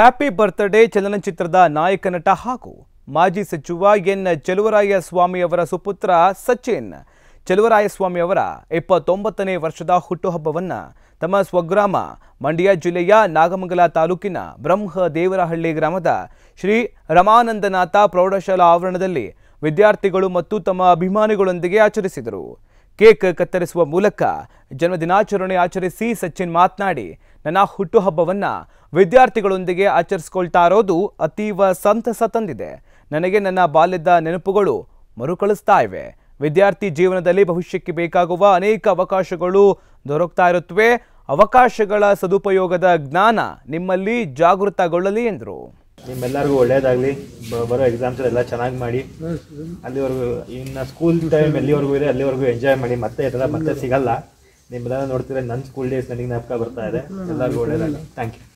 happy birthday ಚಲನಚಿತ್ರದ ನಾಯಕ ನಟ ಹಾಗೂ ಮಾಜಿ ಸಚಿವ ಎನ್ ಚಲುವರಾಯ ಸ್ವಾಮಿ ಸುಪುತ್ರ ಸಚಿನ್ ಚಲುವರಾಯಸ್ವಾಮಿ ಅವರ ಇಪ್ಪತ್ತೊಂಬತ್ತನೇ ವರ್ಷದ ಹುಟ್ಟುಹಬ್ಬವನ್ನು ತಮ್ಮ ಸ್ವಗ್ರಾಮ ಮಂಡ್ಯ ಜಿಲ್ಲೆಯ ನಾಗಮಂಗಲ ತಾಲೂಕಿನ ಬ್ರಹ್ಮ ದೇವರಹಳ್ಳಿ ಗ್ರಾಮದ ಶ್ರೀ ರಮಾನಂದನಾಥ ಪ್ರೌಢಶಾಲಾ ಆವರಣದಲ್ಲಿ ವಿದ್ಯಾರ್ಥಿಗಳು ಮತ್ತು ತಮ್ಮ ಅಭಿಮಾನಿಗಳೊಂದಿಗೆ ಆಚರಿಸಿದರು ಕೇಕ್ ಕತ್ತರಿಸುವ ಮೂಲಕ ಜನ್ಮದಿನಾಚರಣೆ ಆಚರಿಸಿ ಸಚಿನ್ ಮಾತನಾಡಿ ನನ್ನ ಹುಟ್ಟುಹಬ್ಬವನ್ನ ವಿದ್ಯಾರ್ಥಿಗಳೊಂದಿಗೆ ಆಚರಿಸಿಕೊಳ್ತಾ ಇರೋದು ಅತೀವ ಸಂತಸ ತಂದಿದೆ ನನಗೆ ನನ್ನ ಬಾಲ್ಯದ ನೆನಪುಗಳು ಮರುಕಳಿಸ್ತಾ ಇವೆ ವಿದ್ಯಾರ್ಥಿ ಜೀವನದಲ್ಲಿ ಭವಿಷ್ಯಕ್ಕೆ ಬೇಕಾಗುವ ಅನೇಕ ಅವಕಾಶಗಳು ದೊರಕ್ತಾ ಇರುತ್ತವೆ ಅವಕಾಶಗಳ ಸದುಪಯೋಗದ ಜ್ಞಾನ ನಿಮ್ಮಲ್ಲಿ ಜಾಗೃತಗೊಳ್ಳಲಿ ಎಂದರು ನಿಮ್ಮೆಲ್ಲರಿಗೂ ಒಳ್ಳೇದಾಗ್ಲಿ ಬರೋ ಎಕ್ಸಾಮ್ಸ್ ಎಲ್ಲ ಚೆನ್ನಾಗಿ ಮಾಡಿ ಅಲ್ಲಿವರೆಗೂ ಇನ್ನು ಸ್ಕೂಲ್ ಟೈಮ್ ಎಲ್ಲಿವರೆಗೂ ಇದೆ ಅಲ್ಲಿವರೆಗೂ ಎಂಜಾಯ್ ಮಾಡಿ ಮತ್ತೆ ಇದೆಲ್ಲ ಮತ್ತೆ ಸಿಗಲ್ಲ ನಿಮ್ಮೆಲ್ಲ ನೋಡ್ತೀರ ನನ್ನ ಸ್ಕೂಲ್ ಡೇಸ್ ನನಗೆ ಜ್ಞಾಪಕ ಬರ್ತಾ ಇದೆ ಎಲ್ಲರಿಗೂ ಒಳ್ಳೇದಾಗಲಿ ಥ್ಯಾಂಕ್ ಯು